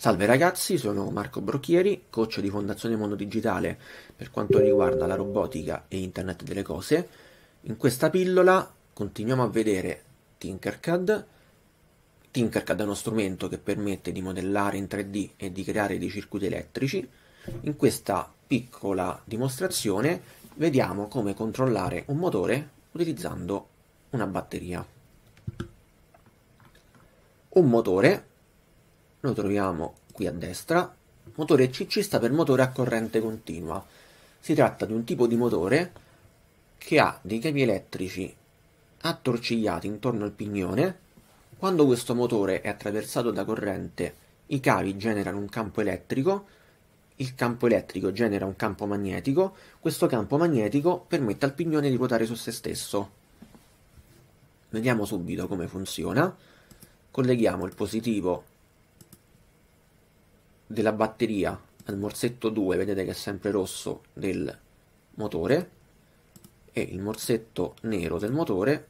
Salve ragazzi, sono Marco Brocchieri, coach di Fondazione Mondo Digitale per quanto riguarda la robotica e Internet delle cose. In questa pillola continuiamo a vedere Tinkercad. Tinkercad è uno strumento che permette di modellare in 3D e di creare dei circuiti elettrici. In questa piccola dimostrazione vediamo come controllare un motore utilizzando una batteria. Un motore lo troviamo qui a destra. Motore CC sta per motore a corrente continua. Si tratta di un tipo di motore che ha dei cavi elettrici attorcigliati intorno al pignone. Quando questo motore è attraversato da corrente, i cavi generano un campo elettrico, il campo elettrico genera un campo magnetico, questo campo magnetico permette al pignone di ruotare su se stesso. Vediamo subito come funziona. Colleghiamo il positivo della batteria al morsetto 2 vedete che è sempre rosso del motore e il morsetto nero del motore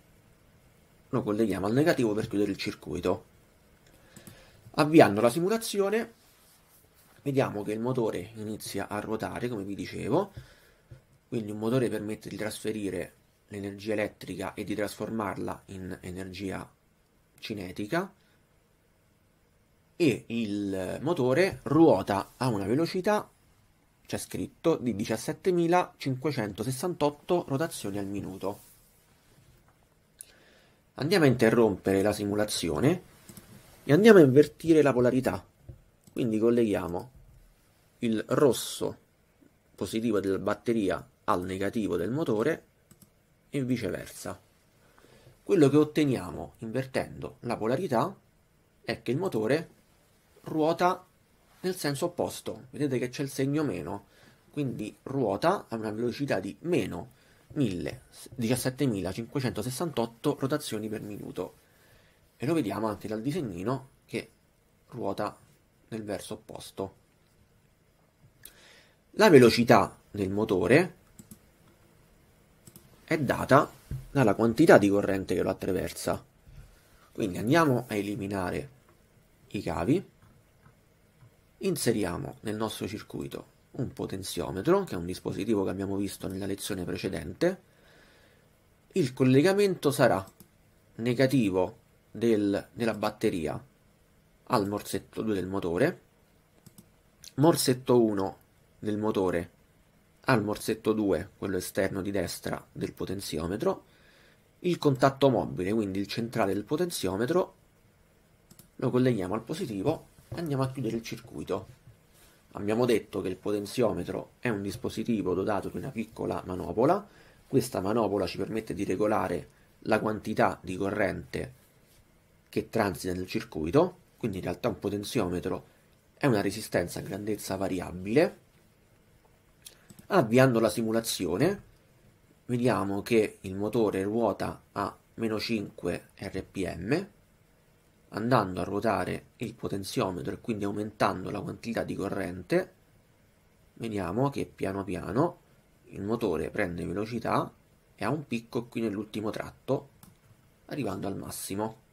lo colleghiamo al negativo per chiudere il circuito avviando la simulazione vediamo che il motore inizia a ruotare come vi dicevo quindi un motore permette di trasferire l'energia elettrica e di trasformarla in energia cinetica e il motore ruota a una velocità, c'è scritto, di 17.568 rotazioni al minuto. Andiamo a interrompere la simulazione e andiamo a invertire la polarità. Quindi colleghiamo il rosso positivo della batteria al negativo del motore e viceversa. Quello che otteniamo invertendo la polarità è che il motore ruota nel senso opposto. Vedete che c'è il segno meno, quindi ruota a una velocità di meno 17.568 rotazioni per minuto. E lo vediamo anche dal disegnino che ruota nel verso opposto. La velocità del motore è data dalla quantità di corrente che lo attraversa. Quindi andiamo a eliminare i cavi Inseriamo nel nostro circuito un potenziometro, che è un dispositivo che abbiamo visto nella lezione precedente. Il collegamento sarà negativo del, della batteria al morsetto 2 del motore, morsetto 1 del motore al morsetto 2, quello esterno di destra del potenziometro, il contatto mobile, quindi il centrale del potenziometro, lo colleghiamo al positivo andiamo a chiudere il circuito. Abbiamo detto che il potenziometro è un dispositivo dotato di una piccola manopola, questa manopola ci permette di regolare la quantità di corrente che transita nel circuito, quindi in realtà un potenziometro è una resistenza a grandezza variabile. Avviando la simulazione vediamo che il motore ruota a meno 5 rpm andando a ruotare il potenziometro e quindi aumentando la quantità di corrente vediamo che piano piano il motore prende velocità e ha un picco qui nell'ultimo tratto arrivando al massimo